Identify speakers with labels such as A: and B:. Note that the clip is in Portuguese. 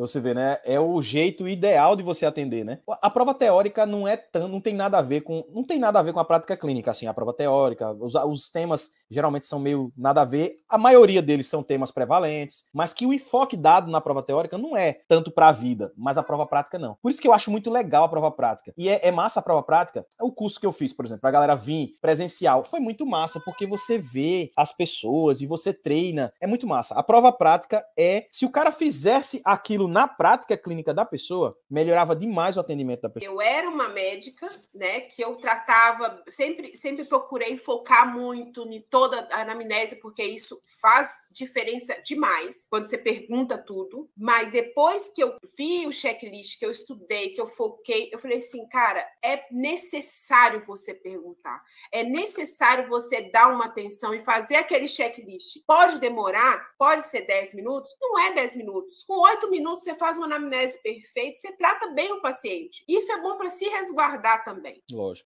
A: Você vê, né? É o jeito ideal de você atender, né? A prova teórica não é tão, não tem nada a ver com, não tem nada a ver com a prática clínica, assim, a prova teórica. Os, os temas geralmente são meio nada a ver. A maioria deles são temas prevalentes, mas que o enfoque dado na prova teórica não é tanto para a vida, mas a prova prática não. Por isso que eu acho muito legal a prova prática. E é, é massa a prova prática. O curso que eu fiz, por exemplo, a galera vir presencial, foi muito massa porque você vê as pessoas e você treina. É muito massa. A prova prática é se o cara fizesse aquilo na prática clínica da pessoa, melhorava demais o atendimento da pessoa. Eu
B: era uma médica, né, que eu tratava, sempre, sempre procurei focar muito em toda a anamnese, porque isso faz diferença demais quando você pergunta tudo. Mas depois que eu vi o checklist, que eu estudei, que eu foquei, eu falei assim, cara, é necessário você perguntar, é necessário você dar uma atenção e fazer aquele checklist. Pode demorar, pode ser 10 minutos, não é 10 minutos. Com 8 minutos, você faz uma anamnese perfeita, você trata bem o paciente. Isso é bom para se resguardar também.
A: Lógico.